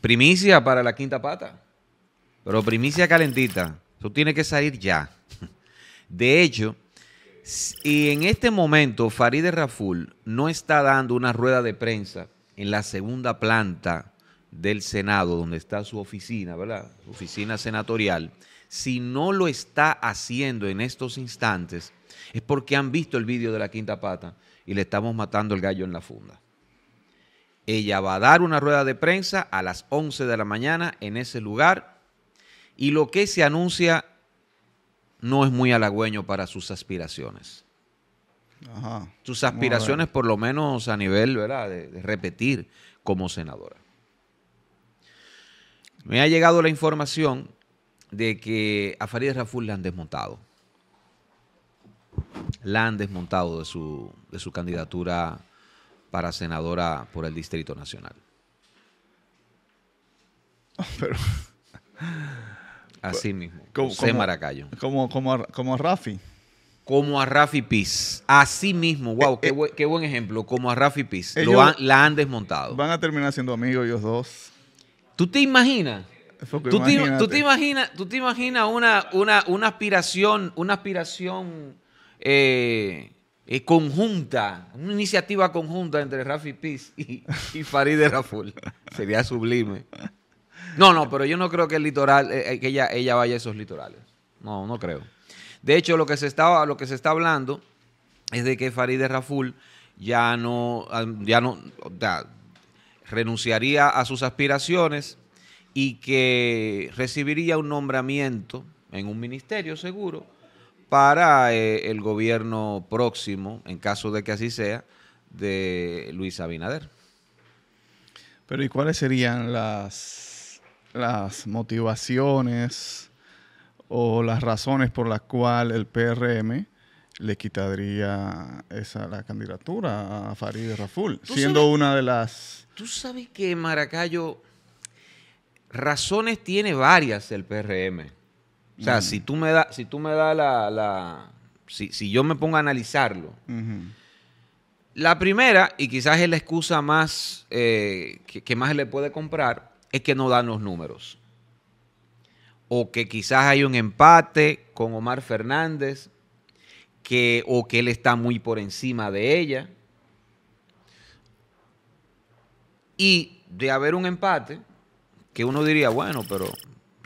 Primicia para la quinta pata. Pero primicia calentita. Eso tiene que salir ya. De hecho, y en este momento Farideh Raful no está dando una rueda de prensa en la segunda planta del Senado, donde está su oficina, ¿verdad? Su oficina senatorial. Si no lo está haciendo en estos instantes, es porque han visto el vídeo de la quinta pata y le estamos matando el gallo en la funda. Ella va a dar una rueda de prensa a las 11 de la mañana en ese lugar y lo que se anuncia no es muy halagüeño para sus aspiraciones. Sus aspiraciones por lo menos a nivel ¿verdad? De, repetir como senadora. Me ha llegado la información de que a Farideh Raful la han desmontado. La han desmontado de su, de su candidatura para senadora por el Distrito Nacional. Pero. Así mismo. Como, como, Maracayo. Como, como, a, Rafi. Como a Rafi Piz. Así mismo. Wow, eh, eh, qué, buen, ejemplo. Como a Rafi Piz. la han desmontado. Van a terminar siendo amigos ellos dos. ¿Tú te imaginas? ¿Tú te, imaginas, tú te imaginas una, una, aspiración, una aspiración eh, eh, conjunta, una iniciativa conjunta entre Rafi Piz y, Farid Farideh Raful. Sería sublime. No, no, pero yo no creo que el litoral, eh, eh, que ella, ella vaya a esos litorales. No, no creo. De hecho, lo que se está, lo que se está hablando es de que Farideh Raful ya no, ya no, renunciaría a sus aspiraciones y que recibiría un nombramiento en un ministerio seguro para eh, el gobierno próximo, en caso de que así sea, de Luis Abinader. Pero ¿y cuáles serían las, las motivaciones o las razones por las cuales el PRM le quitaría esa, la candidatura a Farid Raful, siendo una de las... Tú sabes que Maracayo, razones tiene varias el PRM o sea, si tú me das, si tú me la, si, yo me pongo a analizarlo, la primera, y quizás es la excusa más eh, que, más le puede comprar, es que no dan los números. O que quizás hay un empate con Omar Fernández, que, o que él está muy por encima de ella. Y de haber un empate, que uno diría, bueno, pero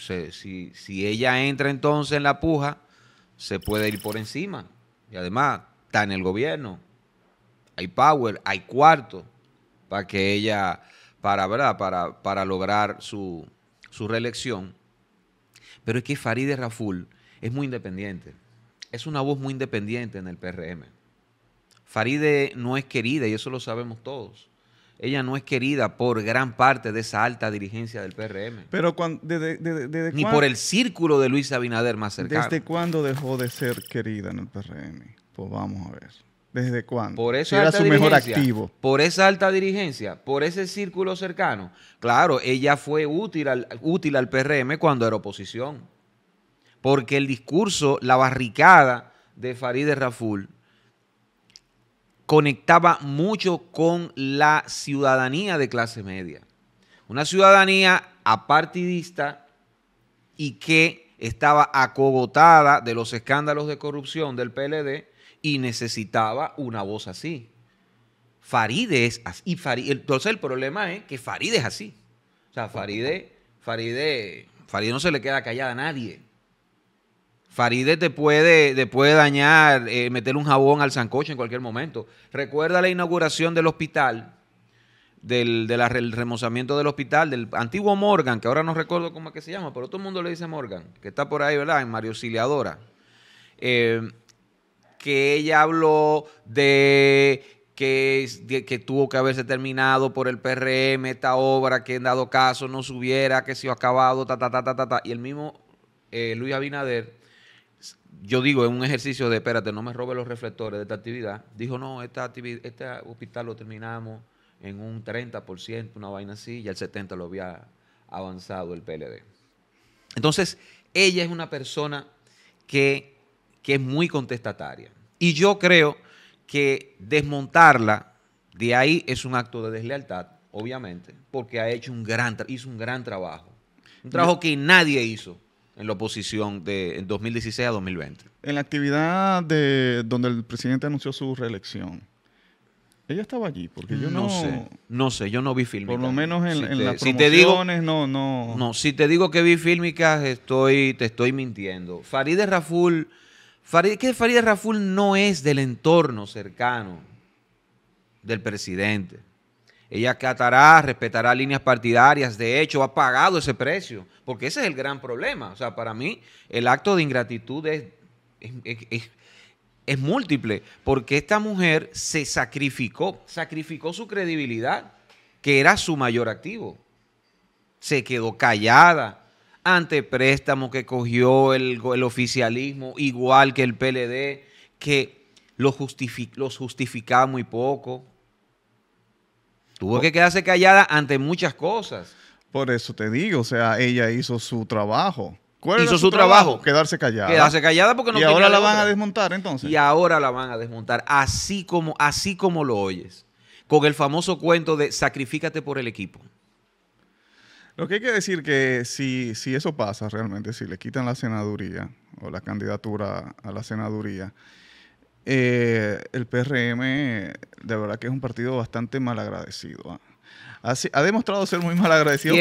si, ella entra entonces en la puja, se puede ir por encima. Y además, está en el gobierno. Hay power, hay cuarto para que ella, para, para, para lograr su, reelección. Pero es que Farideh Raful es muy independiente. Es una voz muy independiente en el PRM. Faride no es querida y eso lo sabemos todos ella no es querida por gran parte de esa alta dirigencia del PRM. Pero cuando, Ni por el círculo de Luis Abinader más cercano. ¿Desde cuándo dejó de ser querida en el PRM? Pues vamos a ver. ¿Desde cuándo? Por esa era su mejor activo. Por esa alta dirigencia, por ese círculo cercano. Claro, ella fue útil al, útil al PRM cuando era oposición. Porque el discurso, la barricada de Farideh Raful conectaba mucho con la ciudadanía de clase media. Una ciudadanía apartidista y que estaba acogotada de los escándalos de corrupción del PLD y necesitaba una voz así. Faride es así. entonces el problema es que Faride es así. O sea, Faride, Faride, Faride no se le queda callada a nadie. Faride te puede, te puede dañar, eh, meter un jabón al sancocho en cualquier momento. Recuerda la inauguración del hospital, del, remozamiento del hospital, del antiguo Morgan, que ahora no recuerdo cómo es que se llama, pero todo el mundo le dice Morgan, que está por ahí, ¿verdad? En Mario Auxiliadora. Eh, que ella habló de que, que, tuvo que haberse terminado por el PRM esta obra, que en dado caso no se hubiera, que se ha acabado, ta, ta, ta, ta, ta, Y el mismo eh, Luis Abinader yo digo, en un ejercicio de, espérate, no me robe los reflectores de esta actividad, dijo, no, esta este hospital lo terminamos en un 30%, una vaina así, y al 70% lo había avanzado el PLD. Entonces, ella es una persona que, es muy contestataria. Y yo creo que desmontarla de ahí es un acto de deslealtad, obviamente, porque ha hecho un gran, hizo un gran trabajo. Un trabajo que nadie hizo en la oposición de 2016 a 2020? En la actividad de donde el presidente anunció su reelección. Ella estaba allí, porque yo no, sé. No sé, yo no vi fílmicas. Por lo menos en, las si no, no. No, si te digo que vi fílmicas, estoy, te estoy mintiendo. Farideh Raful, que Farideh Raful no es del entorno cercano del presidente. Ella acatará, respetará líneas partidarias, de hecho ha pagado ese precio, porque ese es el gran problema. O sea, para mí el acto de ingratitud es, es, múltiple, porque esta mujer se sacrificó, sacrificó su credibilidad, que era su mayor activo. Se quedó callada ante préstamos que cogió el, oficialismo, igual que el PLD, que los justificaba muy poco, Tuvo que quedarse callada ante muchas cosas. Por eso te digo, o sea, ella hizo su trabajo. ¿Cuál hizo su, trabajo? Quedarse callada. Quedarse callada porque no Y ahora la van a desmontar entonces. Y ahora la van a desmontar, así como, así como lo oyes, con el famoso cuento de sacrifícate por el equipo. Lo que hay que decir que si eso pasa realmente, si le quitan la senaduría o la candidatura a la senaduría, eh, el PRM de verdad que es un partido bastante malagradecido. ¿ah? Ha, demostrado ser muy malagradecido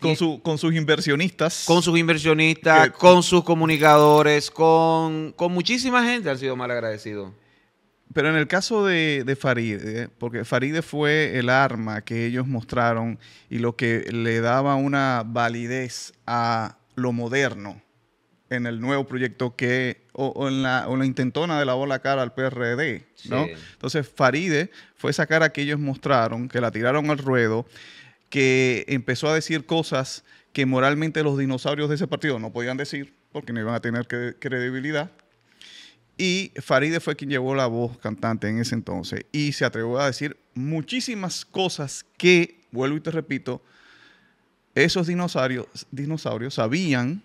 con, con, sus inversionistas. Con sus inversionistas, con sus comunicadores, con, muchísima gente ha sido agradecido. Pero en el caso de, de, Faride, porque Faride fue el arma que ellos mostraron y lo que le daba una validez a lo moderno en el nuevo proyecto que, o, en, la, o la, intentona de la bola cara al PRD, ¿no? Entonces, Faride fue esa cara que ellos mostraron, que la tiraron al ruedo, que empezó a decir cosas que moralmente los dinosaurios de ese partido no podían decir, porque no iban a tener credibilidad. Y Faride fue quien llevó la voz cantante en ese entonces y se atrevió a decir muchísimas cosas que, vuelvo y te repito, esos dinosaurios, dinosaurios sabían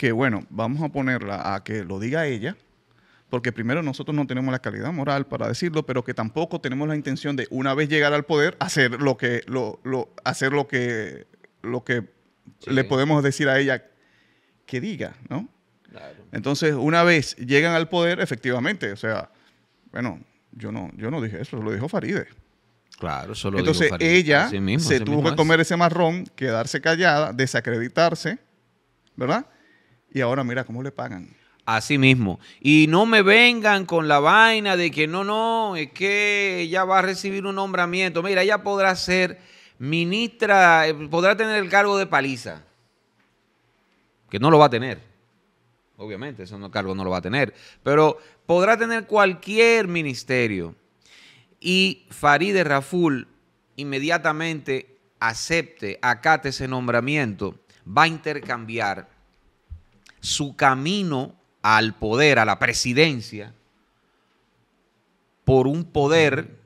que, bueno, vamos a ponerla a que lo diga ella, porque primero nosotros no tenemos la calidad moral para decirlo, pero que tampoco tenemos la intención de, una vez llegar al poder, hacer lo que, lo, hacer lo que, lo que le podemos decir a ella que diga, ¿no? Entonces, una vez llegan al poder, efectivamente, o sea, bueno, yo no, yo no dije eso, lo dijo Faride Claro, solo lo dijo Entonces, ella se tuvo que comer ese marrón, quedarse callada, desacreditarse, ¿verdad? Y ahora mira cómo le pagan. Así mismo. Y no me vengan con la vaina de que no, no, es que ella va a recibir un nombramiento. Mira, ella podrá ser ministra, eh, podrá tener el cargo de paliza. Que no lo va a tener. Obviamente, ese cargo no lo va a tener. Pero podrá tener cualquier ministerio. Y Farideh Raful inmediatamente acepte, acate ese nombramiento, va a intercambiar su camino al poder, a la presidencia, por un poder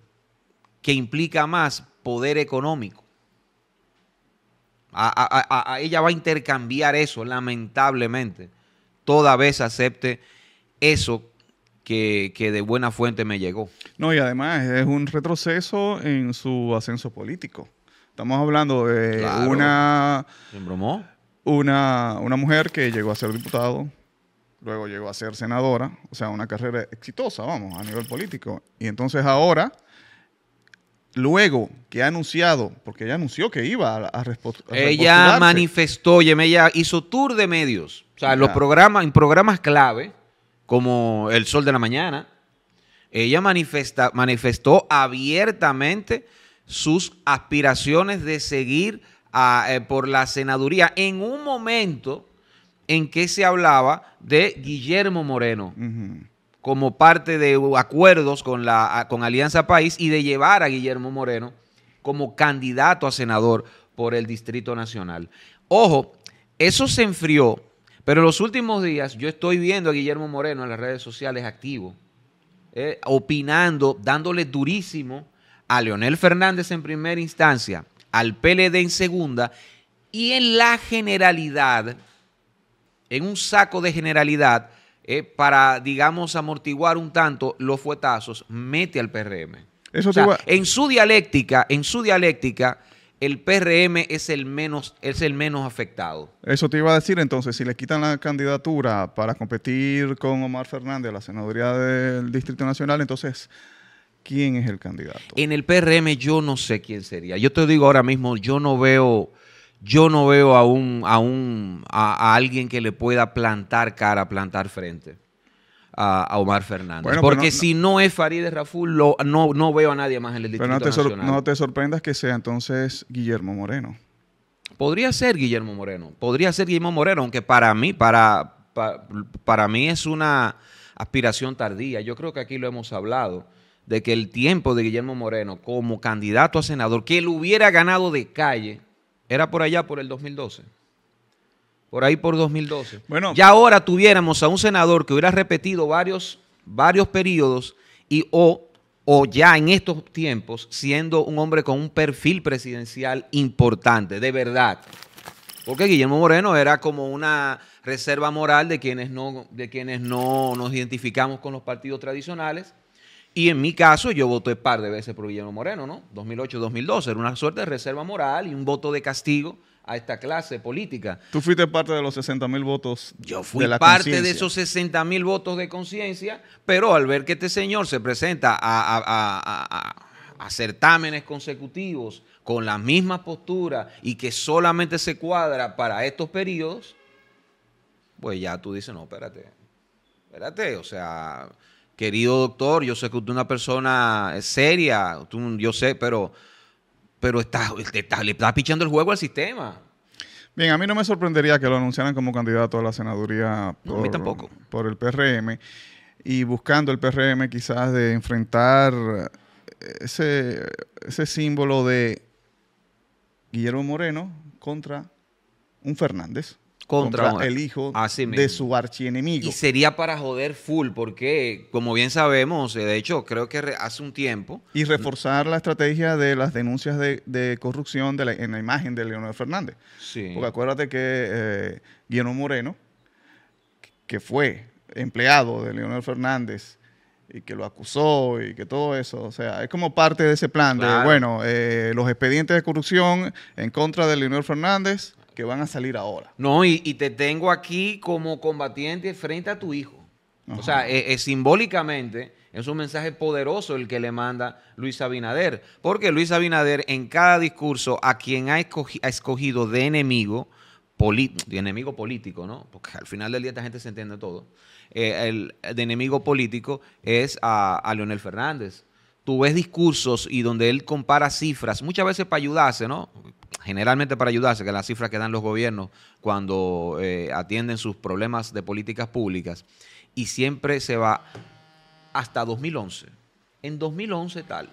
que implica más poder económico. A, ella va a intercambiar eso, lamentablemente. Toda vez acepte eso que, de buena fuente me llegó. No, y además es un retroceso en su ascenso político. Estamos hablando de una... ¿Se una, mujer que llegó a ser diputado, luego llegó a ser senadora, o sea, una carrera exitosa, vamos, a nivel político. Y entonces ahora, luego que ha anunciado, porque ella anunció que iba a, a Ella manifestó, ella hizo tour de medios, o sea, los programas, en programas clave, como El Sol de la Mañana, ella manifestó abiertamente sus aspiraciones de seguir eh, por la senaduría en un momento en que se hablaba de Guillermo Moreno. como parte de acuerdos con, la, con Alianza País y de llevar a Guillermo Moreno como candidato a senador por el Distrito Nacional. Ojo, eso se enfrió, pero en los últimos días yo estoy viendo a Guillermo Moreno en las redes sociales activo, eh, opinando, dándole durísimo a Leonel Fernández en primera instancia, al PLD en segunda y en la generalidad, en un saco de generalidad, eh, para, digamos, amortiguar un tanto los fuetazos, mete al PRM. Eso En su dialéctica, en su dialéctica, el PRM es el menos, es el menos afectado. Eso te iba a decir entonces, si le quitan la candidatura para competir con Omar Fernández a la senaduría del Distrito Nacional, entonces quién es el candidato. En el PRM yo no sé quién sería. Yo te digo ahora mismo, yo no veo, yo no veo a un, a alguien que le pueda plantar cara, plantar frente. A, Omar Fernández. Porque si no es Farideh Raful, no, no veo a nadie más en el Distrito pero no te sorprendas que sea entonces Guillermo Moreno. Podría ser Guillermo Moreno. Podría ser Guillermo Moreno, aunque para mí, para, para, para mí es una aspiración tardía. Yo creo que aquí lo hemos hablado de que el tiempo de Guillermo Moreno como candidato a senador, que él hubiera ganado de calle, era por allá por el 2012. Por ahí por 2012. Bueno, ya ahora tuviéramos a un senador que hubiera repetido varios, varios periodos y o, o ya en estos tiempos siendo un hombre con un perfil presidencial importante, de verdad. Porque Guillermo Moreno era como una reserva moral de quienes no, de quienes no nos identificamos con los partidos tradicionales y en mi caso, yo voté par de veces por Guillermo Moreno, ¿no? 2008-2012. Era una suerte de reserva moral y un voto de castigo a esta clase política. Tú fuiste parte de los 60 mil votos. Yo fui parte de esos 60 mil votos de conciencia, pero al ver que este señor se presenta a, a, certámenes consecutivos con la misma postura y que solamente se cuadra para estos periodos, pues ya tú dices, no, espérate, espérate, o sea, querido doctor, yo sé que usted es una persona eh, seria, yo sé, pero, pero está, le está pichando el juego al sistema. Bien, a mí no me sorprendería que lo anunciaran como candidato a la senaduría por, por el PRM y buscando el PRM quizás de enfrentar eh, ese, ese símbolo de Guillermo Moreno contra un Fernández contra, el hijo de su archienemigo. Y sería para joder full, porque como bien sabemos, eh, de hecho creo que hace un tiempo... Y reforzar la estrategia de las denuncias de, corrupción en la imagen de Leonel Fernández. Porque acuérdate que eh, Guillermo Moreno, que fue empleado de Leonel Fernández y que lo acusó y que todo eso, o sea, es como parte de ese plan de, bueno, eh, los expedientes de corrupción en contra de Leonel Fernández que van a salir ahora. No, y, te tengo aquí como combatiente frente a tu hijo. O sea, eh, eh, simbólicamente es un mensaje poderoso el que le manda Luis Abinader, porque Luis Abinader en cada discurso a quien ha, escogido de enemigo, enemigo político, ¿no? Porque al final del día esta gente se entiende todo. Eh, el, de enemigo político es a, a Leonel Fernández. Tú ves discursos y donde él compara cifras, muchas veces para ayudarse, ¿no? generalmente para ayudarse, que las cifras que dan los gobiernos cuando eh, atienden sus problemas de políticas públicas, y siempre se va hasta 2011. En 2011 tal,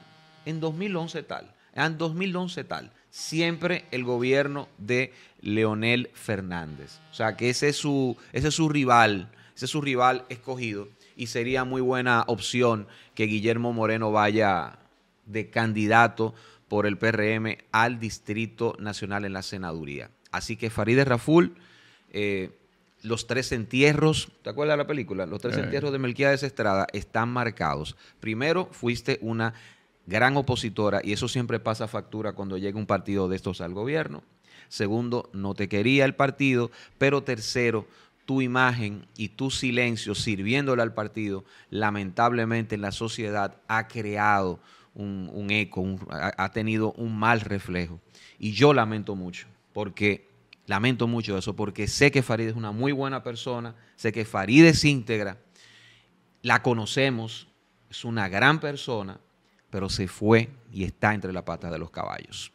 en 2011 tal, en 2011 tal. Siempre el gobierno de Leonel Fernández. O sea que ese es su, ese es su rival, ese es su rival escogido y sería muy buena opción que Guillermo Moreno vaya de candidato por el PRM al Distrito Nacional en la senaduría. Así que Farideh Raful, eh, los tres entierros, ¿te acuerdas de la película? Los tres eh. entierros de Melquíades Estrada están marcados. Primero, fuiste una gran opositora y eso siempre pasa factura cuando llega un partido de estos al gobierno. Segundo, no te quería el partido. Pero tercero, tu imagen y tu silencio sirviéndole al partido, lamentablemente en la sociedad ha creado un, eco, ha tenido un mal reflejo. Y yo lamento mucho, porque lamento mucho eso, porque sé que Farid es una muy buena persona, sé que Farid es íntegra, la conocemos, es una gran persona, pero se fue y está entre la patas de los caballos.